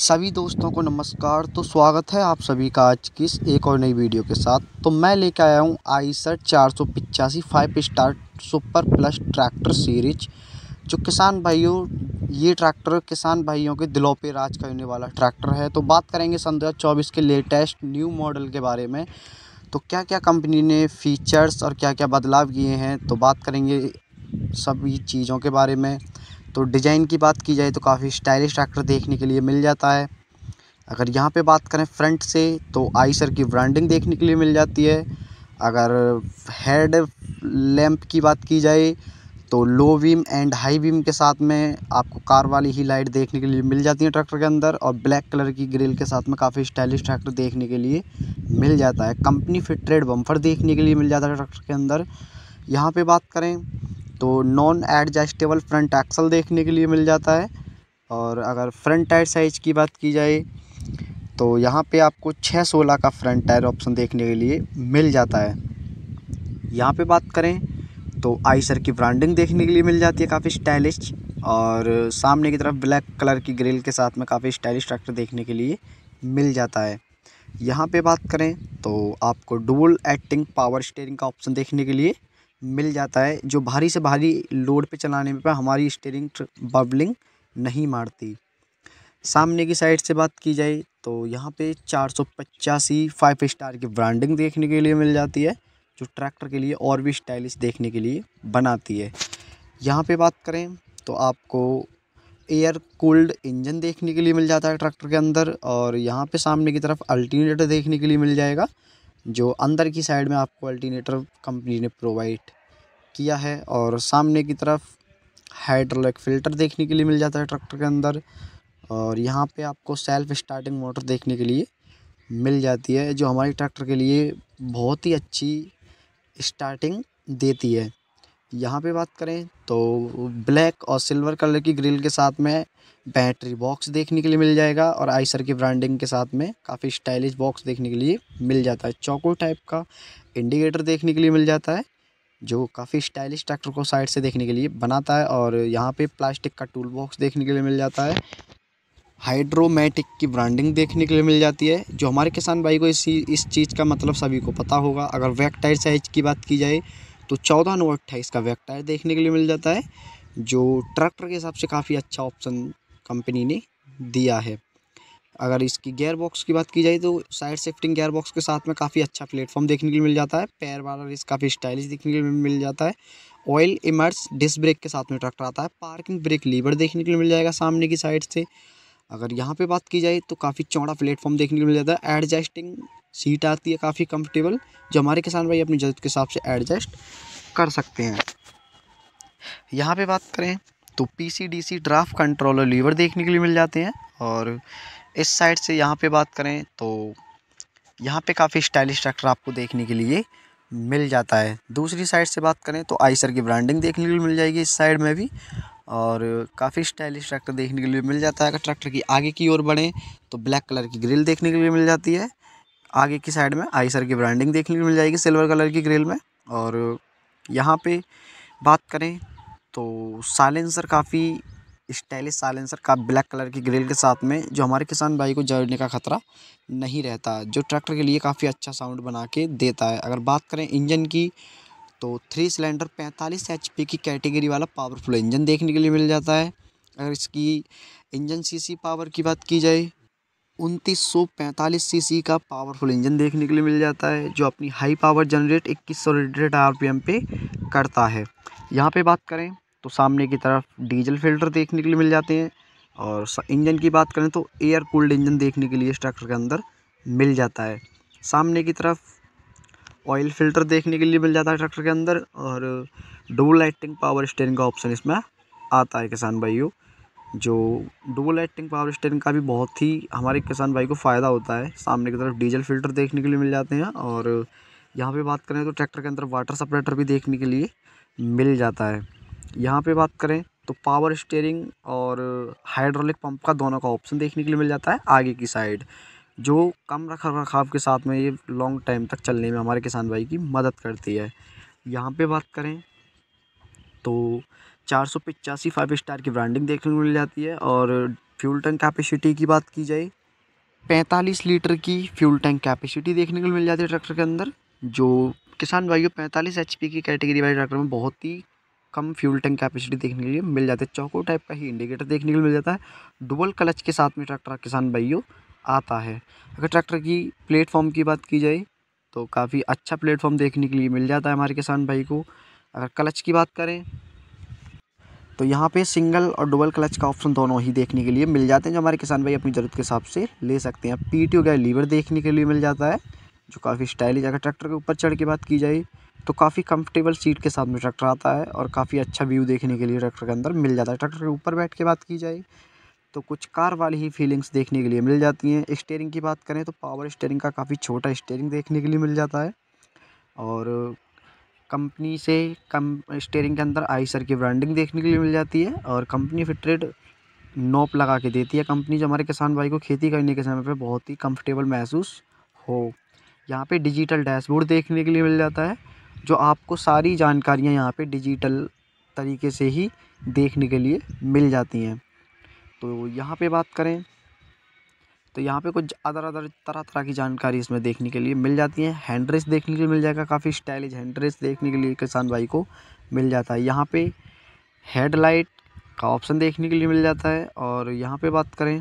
सभी दोस्तों को नमस्कार तो स्वागत है आप सभी का आज की इस एक और नई वीडियो के साथ तो मैं लेके आया हूँ आई सर चार सौ पिचासी five star super plus tractor series जो किसान भाइयों ये ट्रैक्टर किसान भाइयों के दिलों पे राज करने वाला ट्रैक्टर है तो बात करेंगे सन दो के लेटेस्ट न्यू मॉडल के बारे में तो क्या क्या कंपनी ने फ़ीचर्स और क्या क्या बदलाव किए हैं तो बात करेंगे सभी चीज़ों के बारे में तो डिज़ाइन की बात की जाए तो काफ़ी स्टाइलिश ट्रैक्टर देखने के लिए मिल जाता है अगर यहाँ पे बात करें फ्रंट से तो आईसर की ब्रांडिंग देखने के लिए मिल जाती है अगर हेड लैंप की बात की जाए तो low beam and high beam के साथ में आपको कार वाली ही लाइट देखने के लिए मिल जाती है ट्रैक्टर के अंदर और ब्लैक कलर की ग्रिल के साथ में काफ़ी स्टाइलिश ट्रैक्टर देखने के लिए मिल जाता है कंपनी फिट ट्रेड बम्फर देखने के लिए मिल जाता है ट्रैक्टर के अंदर यहाँ पे बात करें तो नॉन एडजस्टेबल फ्रंट एक्सल देखने के लिए मिल जाता है और अगर फ्रंट टायर साइज़ की बात की जाए तो यहाँ पे आपको छः सोलह का फ्रंट टायर ऑप्शन देखने के लिए मिल जाता है यहाँ पे बात करें तो आईसर की ब्रांडिंग देखने के लिए मिल जाती है काफ़ी स्टाइलिश और सामने की तरफ ब्लैक कलर की ग्रिल के साथ में काफ़ी स्टाइलिश ट्रैक्टर देखने के लिए मिल जाता है यहाँ पे बात करें तो आपको डुअल एक्टिंग पावर स्टेयरिंग का ऑप्शन देखने के लिए मिल जाता है जो भारी से भारी लोड पे चलाने पर हमारी स्टेयरिंग बबलिंग नहीं मारती सामने की साइड से बात की जाए तो यहाँ पे चार सौ पचासी फाइव स्टार की ब्रांडिंग देखने के लिए मिल जाती है जो ट्रैक्टर के लिए और भी स्टाइलिश देखने के लिए बनाती है यहाँ पे बात करें तो आपको एयर कूल्ड इंजन देखने के लिए मिल जाता है ट्रैक्टर के अंदर और यहाँ पे सामने की तरफ अल्टीनेटर देखने के लिए मिल जाएगा जो अंदर की साइड में आपको अल्टीनेटर कंपनी ने प्रोवाइड किया है और सामने की तरफ हाइड्रोलिक फ़िल्टर देखने के लिए मिल जाता है ट्रैक्टर के अंदर और यहाँ पे आपको सेल्फ स्टार्टिंग मोटर देखने के लिए मिल जाती है जो हमारे ट्रैक्टर के लिए बहुत ही अच्छी स्टार्टिंग देती है यहाँ पे बात करें तो ब्लैक और सिल्वर कलर की ग्रिल के साथ में बैटरी बॉक्स देखने के लिए मिल जाएगा और आइसर की ब्रांडिंग के साथ में काफ़ी स्टाइलिश बॉक्स देखने के लिए मिल जाता है चौको टाइप का इंडिकेटर देखने के लिए मिल जाता है जो काफ़ी स्टाइलिश ट्रैक्टर को साइड से देखने के लिए बनाता है और यहाँ पे प्लास्टिक का टूल बॉक्स देखने के लिए मिल जाता है हाइड्रोमेटिक की ब्रांडिंग देखने के लिए मिल जाती है जो हमारे किसान भाई को इसी इस चीज़ का मतलब सभी को पता होगा अगर वैक टायर साइज की बात की जाए तो चौदह नौ अट्ठाईस का बैक टायर देखने के लिए मिल जाता है जो ट्रैक्टर के हिसाब से काफ़ी अच्छा ऑप्शन कंपनी ने दिया है अगर इसकी गेयर बॉक्स की बात की जाए तो साइड शिफ्टिंग गेयर बॉक्स के साथ में काफ़ी अच्छा प्लेटफॉर्म देखने के लिए मिल जाता है पैर वाला रेस काफ़ी स्टाइलिश देखने के लिए मिल जाता है ऑयल इमर्स डिस्क ब्रेक के साथ में ट्रैक्टर आता है पार्किंग ब्रेक लीवर देखने के लिए मिल जाएगा सामने की साइड से अगर यहाँ पे बात की जाए तो काफ़ी चौड़ा प्लेटफॉर्म देखने को मिल जाता है एडजस्टिंग सीट आती है काफ़ी कंफर्टेबल जो हमारे किसान भाई अपनी ज़रूरत के हिसाब से एडजस्ट कर सकते हैं यहाँ पे बात करें तो पीसीडीसी ड्राफ्ट कंट्रोलर लीवर देखने के लिए मिल जाते हैं और इस साइड से यहाँ पे बात करें तो यहाँ पे काफ़ी स्टाइलिश ट्रैक्टर आपको देखने के लिए मिल जाता है दूसरी साइड से बात करें तो आइसर की ब्रांडिंग देखने के लिए मिल जाएगी इस साइड में भी और काफ़ी स्टाइलिश ट्रैक्टर देखने के लिए मिल जाता है अगर ट्रैक्टर की आगे की ओर बढ़ें तो ब्लैक कलर की ग्रिल देखने के लिए मिल जाती है आगे की साइड में आईसर की ब्रांडिंग देखने को मिल जाएगी सिल्वर कलर की ग्रिल में और यहाँ पे बात करें तो साइलेंसर काफ़ी स्टाइलिश साइलेंसर का ब्लैक कलर की ग्रिल के साथ में जो हमारे किसान भाई को जड़ने का खतरा नहीं रहता जो ट्रैक्टर के लिए काफ़ी अच्छा साउंड बना के देता है अगर बात करें इंजन की तो थ्री सिलेंडर पैंतालीस एच की कैटेगरी वाला पावरफुल इंजन देखने के लिए मिल जाता है अगर इसकी इंजन सीसी पावर की बात की जाए उनतीस सौ पैंतालीस सी का पावरफुल इंजन देखने के लिए मिल जाता है जो अपनी हाई पावर जनरेट इक्कीस सौ रेडेड आर पे करता है यहाँ पे बात करें तो सामने की तरफ डीजल फिल्टर देखने के लिए मिल जाते हैं और इंजन की बात करें तो एयर कूल्ड इंजन देखने के लिए स्ट्रक्चर के अंदर मिल जाता है सामने की तरफ ऑयल फिल्टर देखने के लिए मिल जाता है ट्रैक्टर के अंदर और डबल लाइटिंग पावर स्टेयरिंग का ऑप्शन इसमें आता है किसान भाइयों जो डुबल एक्टिंग पावर स्टेयरिंग का भी बहुत ही हमारे किसान भाई को फ़ायदा होता है सामने की तरफ डीजल फिल्टर देखने के लिए मिल जाते हैं और यहाँ पे बात करें तो ट्रैक्टर के अंदर वाटर सपरेटर भी देखने के लिए मिल जाता है यहाँ पे बात करें तो पावर स्टेयरिंग और हाइड्रोलिक पंप का दोनों का ऑप्शन देखने के लिए मिल जाता है आगे की साइड जो कम रख रखाव के साथ में ये लॉन्ग टाइम तक चलने में हमारे किसान भाई की मदद करती है यहाँ पर बात करें तो चार सौ पिचासी फाइव स्टार की ब्रांडिंग देखने को मिल जाती है और फ्यूल टैंक कैपेसिटी की बात की जाए पैंतालीस लीटर की फ्यूल टैंक कैपेसिटी देखने को मिल जाती है ट्रैक्टर के अंदर जो किसान भाइयों पैंतालीस एच की कैटेगरी वाले ट्रैक्टर में बहुत ही कम फ्यूल टैंक कैपेसिटी देखने के लिए मिल जाती है चौको टाइप का ही इंडिकेटर देखने के लिए मिल जाता है डुबल क्लच के साथ में ट्रैक्टर किसान भाइयों आता है अगर ट्रैक्टर की प्लेटफॉर्म की बात की जाए तो काफ़ी अच्छा प्लेटफॉर्म देखने के लिए मिल जाता है हमारे किसान भाई को अगर क्लच की बात करें तो यहाँ पे सिंगल और डबल क्लच का ऑप्शन दोनों ही देखने के लिए मिल जाते हैं जो हमारे किसान भाई अपनी ज़रूरत के हिसाब से ले सकते हैं पी टी वगैरह लीवर देखने के लिए मिल जाता है जो काफ़ी स्टाइलिश अगर ट्रैक्टर के ऊपर चढ़ के बात की जाए तो काफ़ी कंफर्टेबल सीट के साथ में ट्रैक्टर आता है और काफ़ी अच्छा व्यू देखने के लिए ट्रैक्टर के अंदर मिल जाता है ट्रैक्टर के ऊपर बैठ के बात की जाए तो कुछ कार वाली ही फीलिंग्स देखने के लिए मिल जाती हैं स्टेयरिंग की बात करें तो पावर स्टेयरिंग का काफ़ी छोटा स्टेयरिंग देखने के लिए मिल जाता है और कंपनी से कम स्टेयरिंग के अंदर आईसर की ब्रांडिंग देखने के लिए मिल जाती है और कंपनी फिटरेड नोप लगा के देती है कंपनी जो हमारे किसान भाई को खेती करने के समय पर बहुत ही कंफर्टेबल महसूस हो यहाँ पे डिजिटल डैशबोर्ड देखने के लिए मिल जाता है जो आपको सारी जानकारियाँ यहाँ पे डिजिटल तरीके से ही देखने के लिए मिल जाती हैं तो यहाँ पे बात करें तो यहाँ पे कुछ अदर अदर तरह तरह की जानकारी इसमें देखने के लिए मिल जाती है हैंड देखने के लिए मिल जाएगा काफ़ी स्टाइलिश हैंड देखने के लिए किसान भाई को मिल जाता है यहाँ पे हेडलाइट का ऑप्शन देखने के लिए मिल जाता है और यहाँ पे बात करें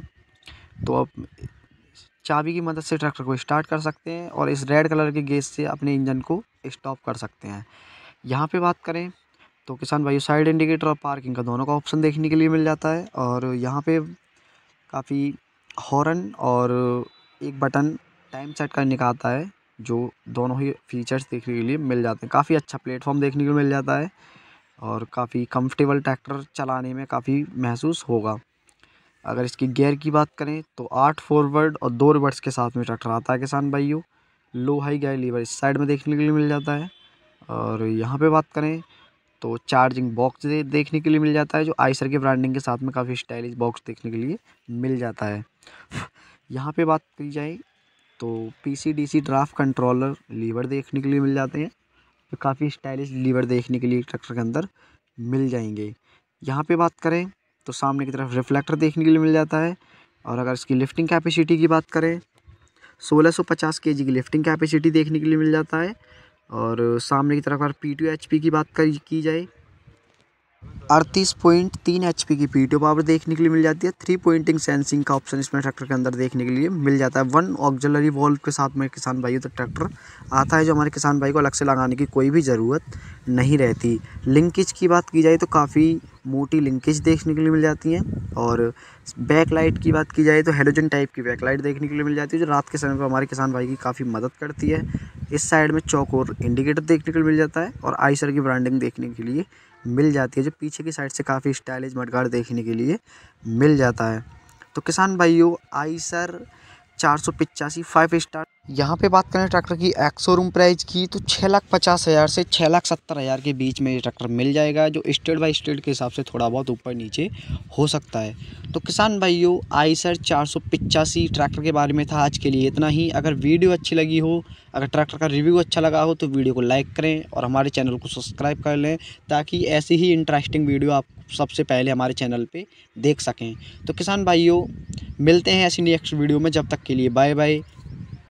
तो आप चाबी की मदद से ट्रैक्टर को स्टार्ट कर सकते हैं और इस रेड कलर के गेस से अपने इंजन को इस्टॉप कर सकते हैं यहाँ पर बात करें तो किसान भाई साइड इंडिकेटर और पार्किंग का दोनों का ऑप्शन देखने के लिए मिल जाता है और यहाँ पर काफ़ी हॉर्न और एक बटन टाइम सेट करने का आता है जो दोनों ही फीचर्स देखने के लिए मिल जाते हैं काफ़ी अच्छा प्लेटफॉर्म देखने को मिल जाता है और काफ़ी कंफर्टेबल ट्रैक्टर चलाने में काफ़ी महसूस होगा अगर इसकी गेयर की बात करें तो आठ फॉरवर्ड और दो रिवर्ड्स के साथ में ट्रैक्टर आता है किसान भाइयों लो हाई गाय लीवर इस साइड में देखने के लिए मिल जाता है और यहाँ पे बात करें तो चार्जिंग बॉक्स देखने के लिए मिल जाता है जो आइसर के ब्रांडिंग के साथ में काफ़ी स्टाइलिश बॉक्स देखने के लिए मिल जाता है यहाँ पे बात की जाए तो पीसीडीसी ड्राफ्ट कंट्रोलर लीवर देखने के लिए मिल जाते हैं तो काफ़ी स्टाइलिश लीवर देखने के लिए ट्रैक्टर के अंदर मिल जाएंगे यहाँ पर बात करें तो सामने की तरफ रिफ्लेक्टर देखने के लिए मिल जाता है और अगर इसकी लिफ्टिंग कैपेसिटी की बात करें के जी की लिफ्टिंग कैपेसिटी देखने के लिए मिल जाता है और सामने की तरफ अगर पी टू एच पी की बात करी की जाए अड़तीस पॉइंट तीन एच पी की पी टू पावर देखने के लिए मिल जाती है थ्री पॉइंटिंग सेंसिंग का ऑप्शन इसमें ट्रैक्टर के अंदर देखने के लिए मिल जाता है वन ऑक्जलरी वॉल्व के साथ में किसान भाई तो ट्रैक्टर आता है जो हमारे किसान भाई को अलग से लगाने की कोई भी ज़रूरत नहीं रहती लिंकेज की बात की जाए तो काफ़ी मोटी लिंकेज देखने के लिए मिल जाती हैं और बैक लाइट की बात की जाए तो हेलोजन टाइप की बैक लाइट देखने के लिए मिल जाती है जो रात के समय पर हमारे किसान भाई की काफ़ी मदद करती है इस साइड में चौक और इंडिकेटर देखने के लिए मिल जाता है और आईसर की ब्रांडिंग देखने के लिए मिल जाती है जो पीछे की साइड से काफ़ी स्टाइलिश मटगाड़ देखने के लिए मिल जाता है तो किसान भाइयों आईसर चार सौ पिचासी फाइव स्टार यहाँ पे बात करें ट्रैक्टर की एक्स शोरूम प्राइस की तो छः लाख पचास हज़ार से छः लाख सत्तर हज़ार के बीच में ये ट्रैक्टर मिल जाएगा जो स्टेट बाय स्टेट के हिसाब से थोड़ा बहुत ऊपर नीचे हो सकता है तो किसान भाइयों आई सर चार सौ पिचासी ट्रैक्टर के बारे में था आज के लिए इतना ही अगर वीडियो अच्छी लगी हो अगर ट्रैक्टर का रिव्यू अच्छा लगा हो तो वीडियो को लाइक करें और हमारे चैनल को सब्सक्राइब कर लें ताकि ऐसी ही इंटरेस्टिंग वीडियो आप सबसे पहले हमारे चैनल पर देख सकें तो किसान भाइयों मिलते हैं ऐसी नेक्स्ट वीडियो में जब तक के लिए बाय बाय